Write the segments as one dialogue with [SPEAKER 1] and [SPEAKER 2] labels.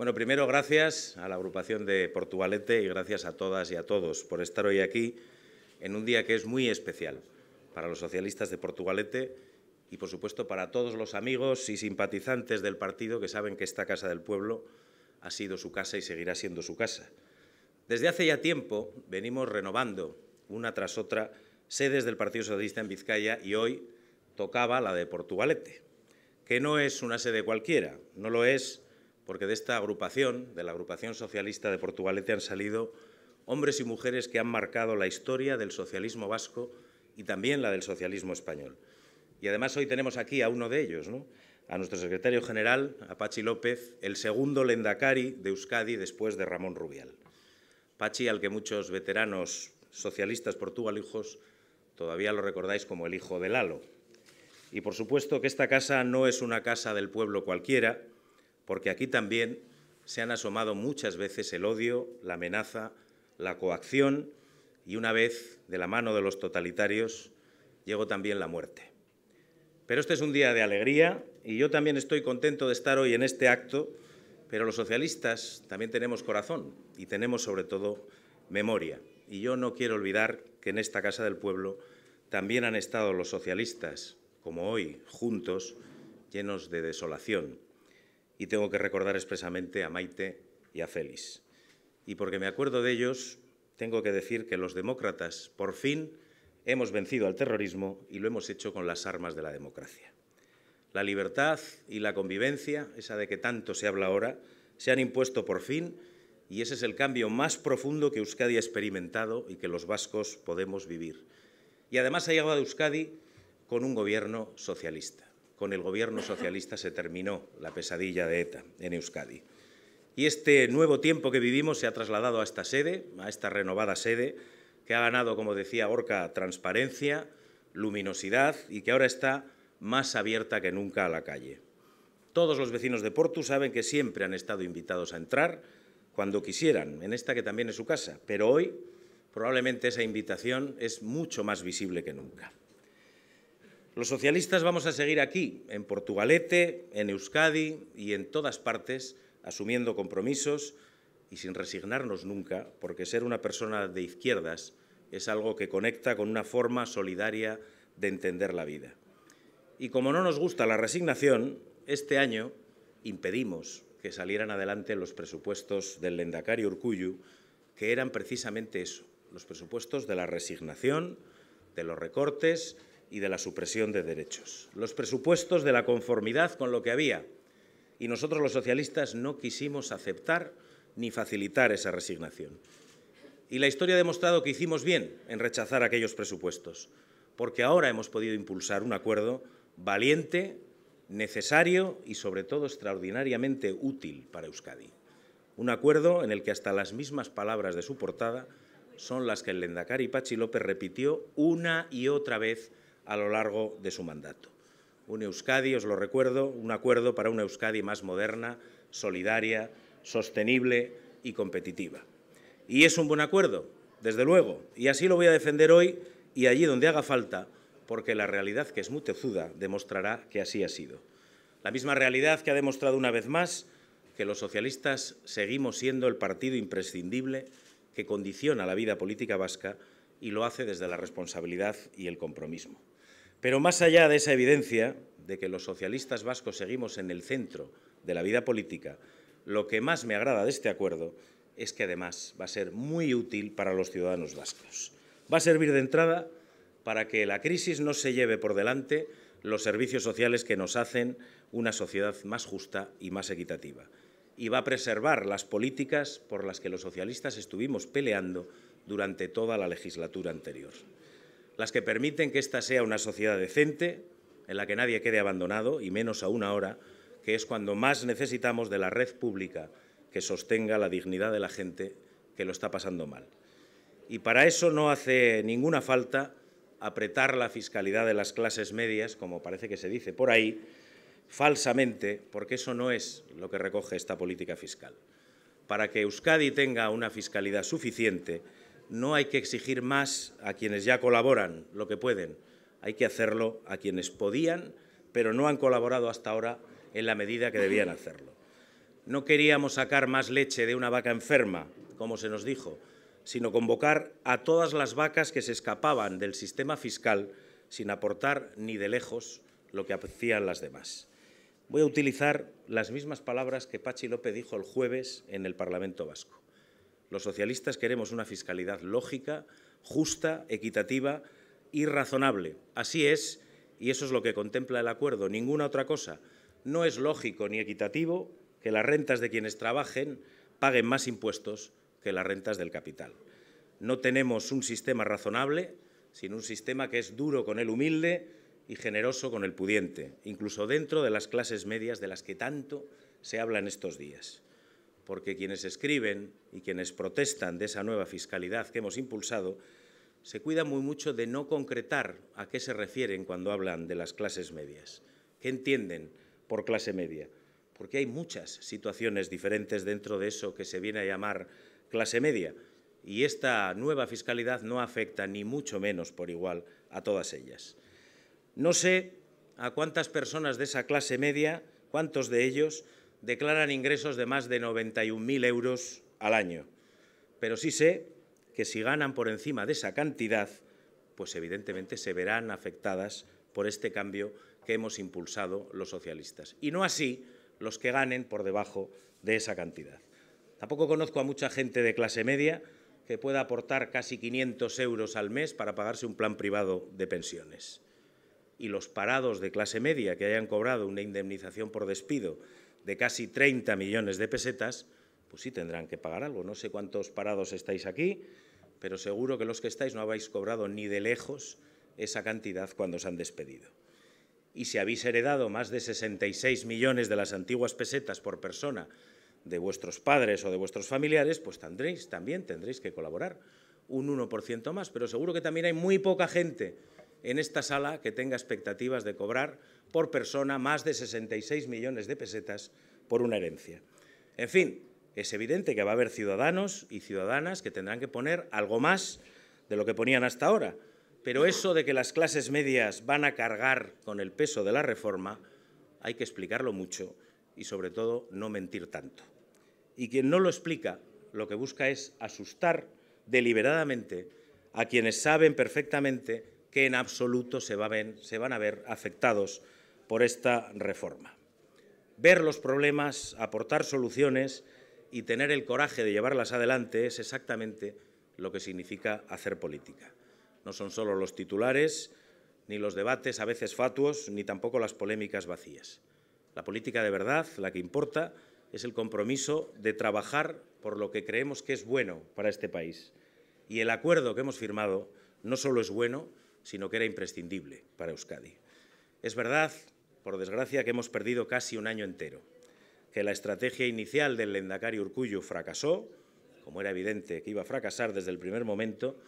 [SPEAKER 1] Bueno, primero gracias a la agrupación de Portugalete y gracias a todas y a todos por estar hoy aquí en un día que es muy especial para los socialistas de Portugalete y, por supuesto, para todos los amigos y simpatizantes del partido que saben que esta Casa del Pueblo ha sido su casa y seguirá siendo su casa. Desde hace ya tiempo venimos renovando una tras otra sedes del Partido Socialista en Vizcaya y hoy tocaba la de Portugalete, que no es una sede cualquiera, no lo es porque de esta agrupación, de la agrupación socialista de Portugalete, han salido hombres y mujeres que han marcado la historia del socialismo vasco y también la del socialismo español. Y además hoy tenemos aquí a uno de ellos, a nuestro secretario general, a Pachi López, el segundo lendacari de Euskadi después de Ramón Rubial. Pachi, al que muchos veteranos socialistas portugalijos todavía lo recordáis como el hijo de Lalo. Y por supuesto que esta casa no es una casa del pueblo cualquiera, porque aquí también se han asomado muchas veces el odio, la amenaza, la coacción y una vez, de la mano de los totalitarios, llegó también la muerte. Pero este es un día de alegría y yo también estoy contento de estar hoy en este acto, pero los socialistas también tenemos corazón y tenemos sobre todo memoria. Y yo no quiero olvidar que en esta Casa del Pueblo también han estado los socialistas, como hoy, juntos, llenos de desolación, y tengo que recordar expresamente a Maite y a Félix. Y porque me acuerdo de ellos, tengo que decir que los demócratas, por fin, hemos vencido al terrorismo y lo hemos hecho con las armas de la democracia. La libertad y la convivencia, esa de que tanto se habla ahora, se han impuesto por fin y ese es el cambio más profundo que Euskadi ha experimentado y que los vascos podemos vivir. Y además ha llegado a Euskadi con un gobierno socialista con el gobierno socialista se terminó la pesadilla de ETA en Euskadi. Y este nuevo tiempo que vivimos se ha trasladado a esta sede, a esta renovada sede, que ha ganado, como decía Orca, transparencia, luminosidad y que ahora está más abierta que nunca a la calle. Todos los vecinos de Portu saben que siempre han estado invitados a entrar cuando quisieran, en esta que también es su casa, pero hoy probablemente esa invitación es mucho más visible que nunca. Los socialistas vamos a seguir aquí, en Portugalete, en Euskadi y en todas partes, asumiendo compromisos y sin resignarnos nunca, porque ser una persona de izquierdas es algo que conecta con una forma solidaria de entender la vida. Y como no nos gusta la resignación, este año impedimos que salieran adelante los presupuestos del Lendakari Urcuyu, que eran precisamente eso, los presupuestos de la resignación, de los recortes y de la supresión de derechos. Los presupuestos de la conformidad con lo que había. Y nosotros los socialistas no quisimos aceptar ni facilitar esa resignación. Y la historia ha demostrado que hicimos bien en rechazar aquellos presupuestos, porque ahora hemos podido impulsar un acuerdo valiente, necesario y sobre todo extraordinariamente útil para Euskadi. Un acuerdo en el que hasta las mismas palabras de su portada son las que el Lendakari Pachi López repitió una y otra vez a lo largo de su mandato. Un Euskadi, os lo recuerdo, un acuerdo para una Euskadi más moderna, solidaria, sostenible y competitiva. Y es un buen acuerdo, desde luego, y así lo voy a defender hoy y allí donde haga falta, porque la realidad que es mutezuda demostrará que así ha sido. La misma realidad que ha demostrado una vez más que los socialistas seguimos siendo el partido imprescindible que condiciona la vida política vasca y lo hace desde la responsabilidad y el compromiso. Pero más allá de esa evidencia de que los socialistas vascos seguimos en el centro de la vida política, lo que más me agrada de este acuerdo es que además va a ser muy útil para los ciudadanos vascos. Va a servir de entrada para que la crisis no se lleve por delante los servicios sociales que nos hacen una sociedad más justa y más equitativa. Y va a preservar las políticas por las que los socialistas estuvimos peleando durante toda la legislatura anterior las que permiten que esta sea una sociedad decente, en la que nadie quede abandonado, y menos aún ahora, que es cuando más necesitamos de la red pública que sostenga la dignidad de la gente que lo está pasando mal. Y para eso no hace ninguna falta apretar la fiscalidad de las clases medias, como parece que se dice por ahí, falsamente, porque eso no es lo que recoge esta política fiscal. Para que Euskadi tenga una fiscalidad suficiente, no hay que exigir más a quienes ya colaboran lo que pueden, hay que hacerlo a quienes podían, pero no han colaborado hasta ahora en la medida que debían hacerlo. No queríamos sacar más leche de una vaca enferma, como se nos dijo, sino convocar a todas las vacas que se escapaban del sistema fiscal sin aportar ni de lejos lo que hacían las demás. Voy a utilizar las mismas palabras que Pachi López dijo el jueves en el Parlamento Vasco. Los socialistas queremos una fiscalidad lógica, justa, equitativa y razonable. Así es, y eso es lo que contempla el acuerdo, ninguna otra cosa. No es lógico ni equitativo que las rentas de quienes trabajen paguen más impuestos que las rentas del capital. No tenemos un sistema razonable, sino un sistema que es duro con el humilde y generoso con el pudiente, incluso dentro de las clases medias de las que tanto se habla en estos días porque quienes escriben y quienes protestan de esa nueva fiscalidad que hemos impulsado se cuidan muy mucho de no concretar a qué se refieren cuando hablan de las clases medias. ¿Qué entienden por clase media? Porque hay muchas situaciones diferentes dentro de eso que se viene a llamar clase media y esta nueva fiscalidad no afecta ni mucho menos por igual a todas ellas. No sé a cuántas personas de esa clase media, cuántos de ellos, declaran ingresos de más de 91.000 euros al año. Pero sí sé que si ganan por encima de esa cantidad, pues evidentemente se verán afectadas por este cambio que hemos impulsado los socialistas. Y no así los que ganen por debajo de esa cantidad. Tampoco conozco a mucha gente de clase media que pueda aportar casi 500 euros al mes para pagarse un plan privado de pensiones. Y los parados de clase media que hayan cobrado una indemnización por despido de casi 30 millones de pesetas, pues sí tendrán que pagar algo. No sé cuántos parados estáis aquí, pero seguro que los que estáis no habéis cobrado ni de lejos esa cantidad cuando os han despedido. Y si habéis heredado más de 66 millones de las antiguas pesetas por persona de vuestros padres o de vuestros familiares, pues tendréis, también tendréis que colaborar un 1% más. Pero seguro que también hay muy poca gente en esta sala que tenga expectativas de cobrar por persona más de 66 millones de pesetas por una herencia. En fin, es evidente que va a haber ciudadanos y ciudadanas que tendrán que poner algo más de lo que ponían hasta ahora, pero eso de que las clases medias van a cargar con el peso de la reforma hay que explicarlo mucho y sobre todo no mentir tanto. Y quien no lo explica lo que busca es asustar deliberadamente a quienes saben perfectamente que en absoluto se, se van a ver afectados por esta reforma. Ver los problemas, aportar soluciones y tener el coraje de llevarlas adelante es exactamente lo que significa hacer política. No son solo los titulares, ni los debates a veces fatuos, ni tampoco las polémicas vacías. La política de verdad, la que importa, es el compromiso de trabajar por lo que creemos que es bueno para este país. Y el acuerdo que hemos firmado no solo es bueno, sino que era imprescindible para Euskadi. Es verdad, por desgracia, que hemos perdido casi un año entero, que la estrategia inicial del Lendakari Urcuyo fracasó, como era evidente que iba a fracasar desde el primer momento,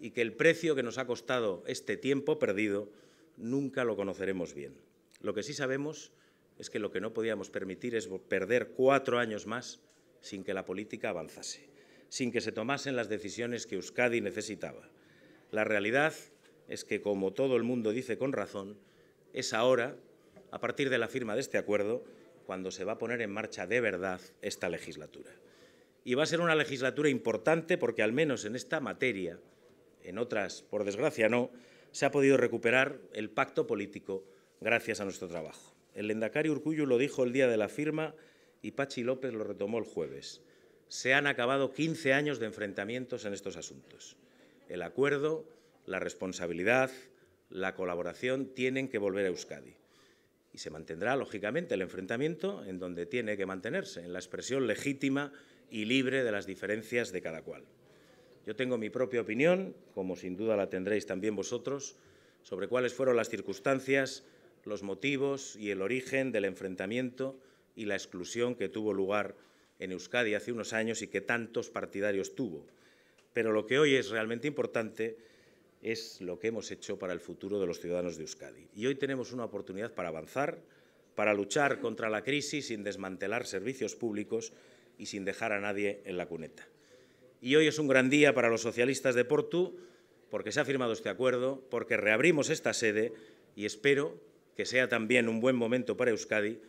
[SPEAKER 1] y que el precio que nos ha costado este tiempo perdido nunca lo conoceremos bien. Lo que sí sabemos es que lo que no podíamos permitir es perder cuatro años más sin que la política avanzase, sin que se tomasen las decisiones que Euskadi necesitaba. La realidad es que, como todo el mundo dice con razón, es ahora, a partir de la firma de este acuerdo, cuando se va a poner en marcha de verdad esta legislatura. Y va a ser una legislatura importante porque, al menos en esta materia, en otras, por desgracia, no, se ha podido recuperar el pacto político gracias a nuestro trabajo. El lendacario Urcuyo lo dijo el día de la firma y Pachi López lo retomó el jueves. Se han acabado 15 años de enfrentamientos en estos asuntos. El acuerdo la responsabilidad, la colaboración tienen que volver a Euskadi. Y se mantendrá, lógicamente, el enfrentamiento en donde tiene que mantenerse, en la expresión legítima y libre de las diferencias de cada cual. Yo tengo mi propia opinión, como sin duda la tendréis también vosotros, sobre cuáles fueron las circunstancias, los motivos y el origen del enfrentamiento y la exclusión que tuvo lugar en Euskadi hace unos años y que tantos partidarios tuvo. Pero lo que hoy es realmente importante es lo que hemos hecho para el futuro de los ciudadanos de Euskadi. Y hoy tenemos una oportunidad para avanzar, para luchar contra la crisis sin desmantelar servicios públicos y sin dejar a nadie en la cuneta. Y hoy es un gran día para los socialistas de Portu, porque se ha firmado este acuerdo, porque reabrimos esta sede y espero que sea también un buen momento para Euskadi,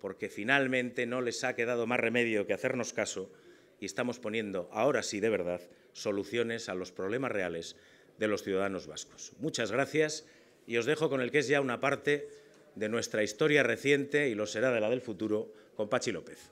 [SPEAKER 1] porque finalmente no les ha quedado más remedio que hacernos caso y estamos poniendo, ahora sí de verdad, soluciones a los problemas reales de los ciudadanos vascos. Muchas gracias y os dejo con el que es ya una parte de nuestra historia reciente y lo será de la del futuro con Pachi López.